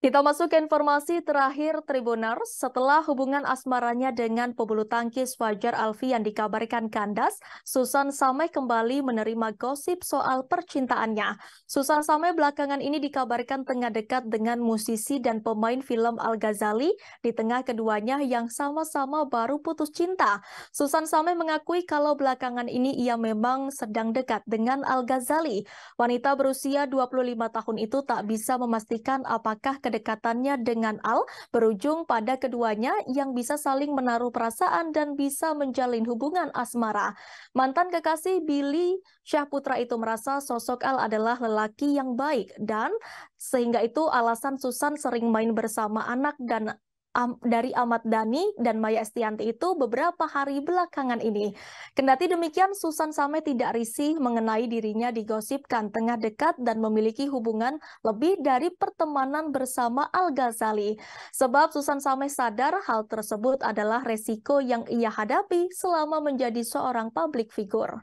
Kita masuk ke informasi terakhir Tribuners. Setelah hubungan asmaranya dengan pebulu tangkis Fajar Alfi yang dikabarkan kandas, Susan Samai kembali menerima gosip soal percintaannya. Susan Samai belakangan ini dikabarkan tengah dekat dengan musisi dan pemain film Al-Ghazali di tengah keduanya yang sama-sama baru putus cinta. Susan Samai mengakui kalau belakangan ini ia memang sedang dekat dengan Al-Ghazali. Wanita berusia 25 tahun itu tak bisa memastikan apakah kedekatannya dengan Al berujung pada keduanya yang bisa saling menaruh perasaan dan bisa menjalin hubungan asmara. Mantan kekasih Billy Syahputra itu merasa sosok Al adalah lelaki yang baik dan sehingga itu alasan Susan sering main bersama anak dan um, dari Ahmad Dhani dan Maya Estianti itu beberapa hari belakangan ini. Kendati demikian, Susan Same tidak risih mengenai dirinya digosipkan tengah dekat dan memiliki hubungan lebih dari pertemanan bersama Al-Ghazali. Sebab Susan Same sadar hal tersebut adalah resiko yang ia hadapi selama menjadi seorang public figure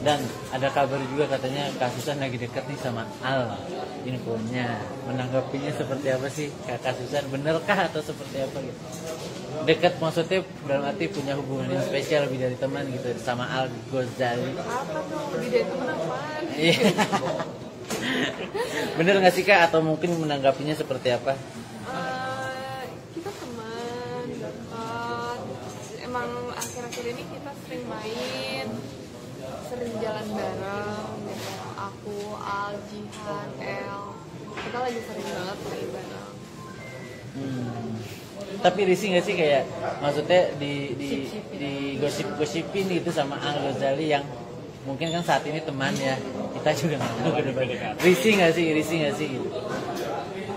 dan ada kabar juga katanya Kasusan lagi dekat nih sama Al infonya menanggapinya seperti apa sih kakak Susan benerkah atau seperti apa gitu dekat maksudnya dalam arti punya hubungan yang spesial lebih dari teman gitu sama Al Ghazali apa tuh lebih dari teman apa iya. bener nggak sih kak atau mungkin menanggapinya seperti apa uh, kita teman uh, emang akhir-akhir ini kita sering main sering jalan bareng gitu aku Al Jihan El kita lagi sering banget main bareng hmm. tapi risih gak sih kayak maksudnya di di di gosip gosipin itu sama Al Ghazali yang mungkin kan saat ini teman ya kita juga nggak tahu ke kan? risih nggak sih risih nggak sih gitu.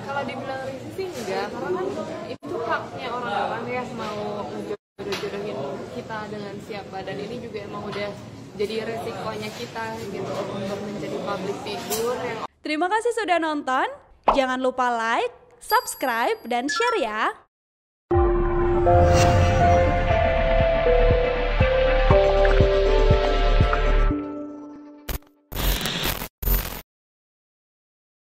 kalau dibilang risih sih enggak karena kan itu haknya orang-orang ya mau jodoh jodohin kita dengan siapa dan ini juga emang udah jadi resikonya kita gitu untuk menjadi public figure yang... Terima kasih sudah nonton. Jangan lupa like, subscribe, dan share ya.